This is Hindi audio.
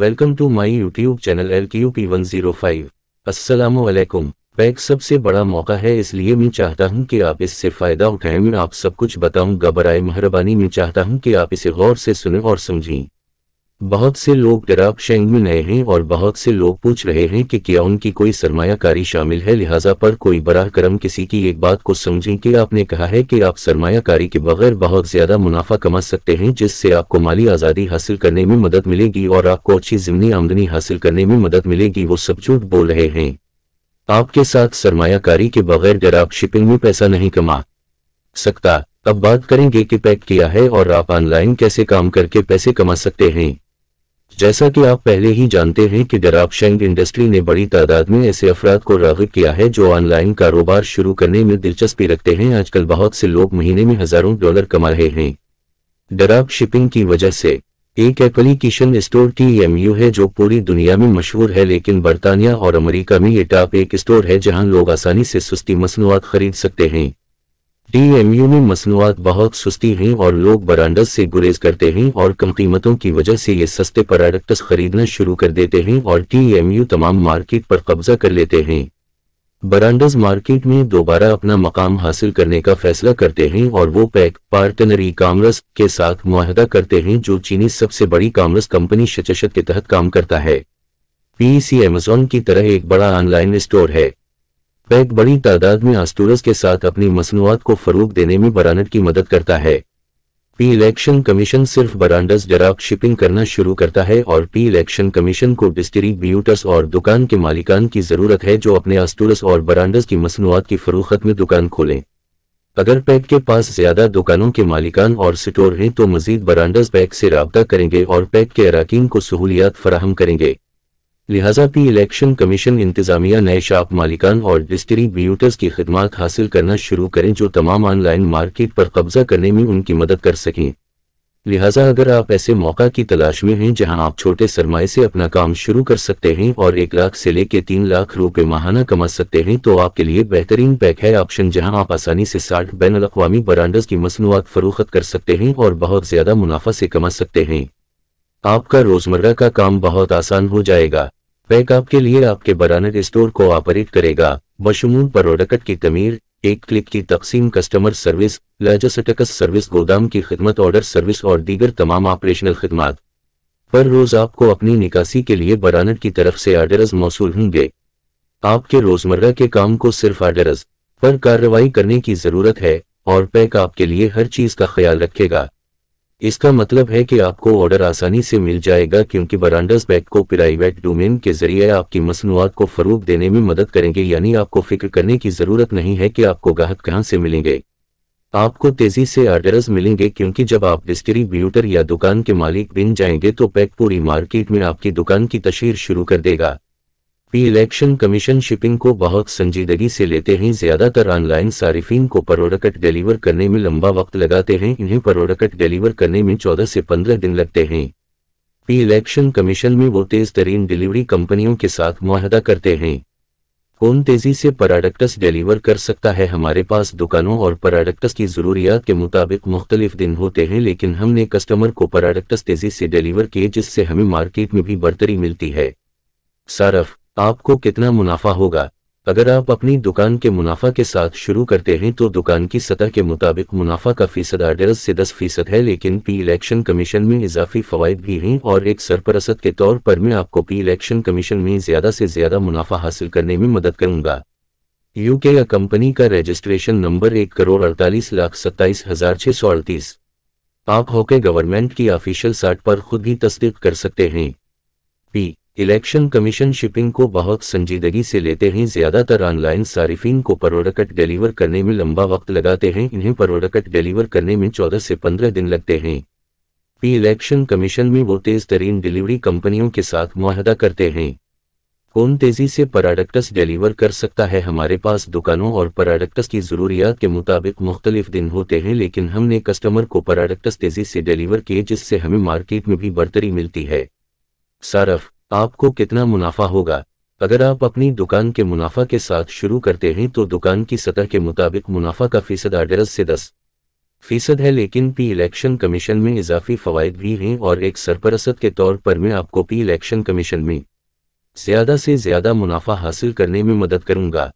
welcome to my YouTube channel L Q P one zero five असलकुम बैग सबसे बड़ा मौका है इसलिए मैं चाहता हूं कि आप इससे फ़ायदा उठाएं मैं आप सब कुछ बताऊं घबराए मेहरबानी मैं चाहता हूं कि आप इसे गौर से सुने और समझें बहुत से लोग टेराप शेंग में नए हैं और बहुत से लोग पूछ रहे हैं कि क्या उनकी कोई सरमायाकारी शामिल है लिहाजा पर कोई बरा करम किसी की एक बात को समझें कि आपने कहा है कि आप सरमायाकारी के बगैर बहुत ज्यादा मुनाफा कमा सकते हैं जिससे आपको माली आज़ादी हासिल करने में मदद मिलेगी और आपको अच्छी ज़िमनी आमदनी हासिल करने में मदद मिलेगी वो सब झूठ बोल रहे हैं आपके साथ सरमायाकारी के बगैर टेराप शिपिंग में पैसा नहीं कमा सकता अब बात करेंगे कि पैक किया है और आप ऑनलाइन कैसे काम करके पैसे कमा सकते हैं जैसा कि आप पहले ही जानते हैं कि शेंग इंडस्ट्री ने बड़ी तादाद में ऐसे अफराद को रागब किया है जो ऑनलाइन कारोबार शुरू करने में दिलचस्पी रखते हैं आजकल बहुत से लोग महीने में हजारों डॉलर कमा रहे हैं डराब शिपिंग की वजह से एक application store T M U है जो पूरी दुनिया में मशहूर है लेकिन बरतानिया और अमरीका में ये टॉप एक स्टोर है जहाँ लोग आसानी से सुस्ती मसनूआत खरीद सकते हैं डीएमयू में मसनूआत बहुत सुस्ती हैं और लोग बरांडस से गुरेज करते हैं और कम कीमतों की वजह से ये सस्ते प्रोडक्ट्स खरीदना शुरू कर देते हैं और डीएमयू तमाम मार्केट पर कब्जा कर लेते हैं बरांडस मार्केट में दोबारा अपना मकाम हासिल करने का फैसला करते हैं और वो पैक पार्टनर ई कामर्स के साथ माहदा करते हैं जो चीनी सबसे बड़ी कामर्स कंपनी शचशत के तहत काम करता है पीसी अमेजोन की तरह एक बड़ा ऑनलाइन स्टोर है पैक बड़ी तादाद में आस्तूरस के साथ अपनी मसनूआत को फरूग देने में बरानड की मदद करता है पी इलेक्शन कमीशन सिर्फ बरांडस डराक शिपिंग करना शुरू करता है और पी इलेक्शन कमीशन को ब्यूटर्स और दुकान के मालिकान की ज़रूरत है जो अपने आस्तूरस और बरांडस की मसनूआत की फरूखत में दुकान खोलें अगर पैक के पास ज्यादा दुकानों के मालिकान और स्टोर हैं तो मजीद बरांडस पैक से रबता करेंगे और पैक के अरकान को सहूलियात फराहम करेंगे लिहाजा पी इलेक्शन कमीशन इंतजामिया नए शाप मालिकान और डिस्ट्रीब्यूटर्स की खदमात हासिल करना शुरू करें जो तमाम ऑनलाइन मार्केट पर कब्जा करने में उनकी मदद कर सकें लिहाजा अगर आप ऐसे मौका की तलाश में हैं जहां आप छोटे सरमाए से अपना काम शुरू कर सकते हैं और एक लाख से लेकर तीन लाख रुपए माहाना कमा सकते हैं तो आपके लिए बेहतरीन पैक है ऑप्शन जहां आप आसानी से साठ बैन अवी ब्रांडर्स की मसनूआत फरोख्त कर सकते हैं और बहुत ज़्यादा मुनाफा से कमा सकते हैं आपका रोज़मर्रा का काम बहुत आसान हो जाएगा पैक आपके लिए आपके बरानर स्टोर को ऑपरेट करेगा बशमूल प्रोडक्ट की तमीर एक क्लिक की तकसीम कस्टमर सर्विस लजसटकस सर्विस गोदाम की खिदमत ऑर्डर सर्विस और दीगर तमाम ऑपरेशनल खदमात पर रोज आपको अपनी निकासी के लिए बरानर की तरफ से आर्डरस मौसू होंगे आपके रोजमर्रा के काम को सिर्फ आर्डरस पर कार्रवाई करने की जरूरत है और पैक आपके लिए हर चीज का ख्याल रखेगा इसका मतलब है कि आपको ऑर्डर आसानी से मिल जाएगा क्योंकि बरांडस बैग को प्राइवेट डोमेन के जरिए आपकी मसनूआत को फरूग देने में मदद करेंगे यानी आपको फिक्र करने की ज़रूरत नहीं है कि आपको गाहक कहाँ से मिलेंगे आपको तेज़ी से आर्डर्स मिलेंगे क्योंकि जब आप डिस्ट्रीब्यूटर या दुकान के मालिक बन जाएंगे तो पैक पूरी मार्केट में आपकी दुकान की तशहर शुरू कर देगा पी इलेक्शन कमीशन शिपिंग को बहुत संजीदगी से लेते हैं ज्यादातर ऑनलाइन सारिफिन को प्रोडक्ट डिलीवर करने में लंबा वक्त लगाते हैं इन्हें प्रोडक्ट डिलीवर करने में 14 से 15 दिन लगते हैं पी इलेक्शन कमीशन में वो तेज तरीन डिलीवरी कंपनियों के साथ माहदा करते हैं कौन तेजी से प्रोडक्ट्स डिलीवर कर सकता है हमारे पास दुकानों और प्रोडक्ट्स की ज़रूरियात के मुताबिक मुख्तलिफ दिन होते हैं लेकिन हमने कस्टमर को प्रोडक्ट्स तेजी से डिलीवर किए जिससे हमें मार्केट में भी बढ़तरी मिलती है सारफ़ आपको कितना मुनाफा होगा अगर आप अपनी दुकान के मुनाफा के साथ शुरू करते हैं तो दुकान की सतह के मुताबिक मुनाफा का फीसद अठारह से दस फीसद है लेकिन पी इलेक्शन कमीशन में इजाफी फवायद भी हैं और एक सरपरसत के तौर पर मैं आपको पी इलेक्शन कमीशन में ज्यादा से ज्यादा मुनाफा हासिल करने में मदद करूंगा यूके या कंपनी का रजिस्ट्रेशन नंबर एक करोड़ अड़तालीस लाख सत्ताईस हजार छह सौ अड़तीस आप होके गवर्नमेंट की ऑफिशियल साइट पर खुद भी तस्दीक कर सकते हैं पी इलेक्शन कमीशन शिपिंग को बहुत संजीदगी से लेते हैं ज्यादातर ऑनलाइन सारिफिन को प्रोडक्ट डिलीवर करने में लंबा वक्त लगाते हैं इन्हें प्रोडक्ट डिलीवर करने में 14 से 15 दिन लगते हैं पी इलेक्शन कमीशन में वो तेज तरीन डिलीवरी कंपनियों के साथ माहदा करते हैं कौन तेजी से प्रोडक्ट्स डिलीवर कर सकता है हमारे पास दुकानों और प्रोडक्ट्स की ज़रूरियात के मुताबिक मुख्तलिफ दिन होते हैं लेकिन हमने कस्टमर को प्रोडक्ट्स तेजी से डिलीवर किए जिससे हमें मार्केट में भी बढ़तरी मिलती है सारफ़ आपको कितना मुनाफा होगा अगर आप अपनी दुकान के मुनाफा के साथ शुरू करते हैं तो दुकान की सतह के मुताबिक मुनाफा का फीसद आडरस से दस फीसद है लेकिन पी इलेक्शन कमीशन में इजाफी फवायद भी हैं और एक सरपरसत के तौर पर मैं आपको पी इलेक्शन कमीशन में ज़्यादा से ज़्यादा मुनाफा हासिल करने में मदद करूंगा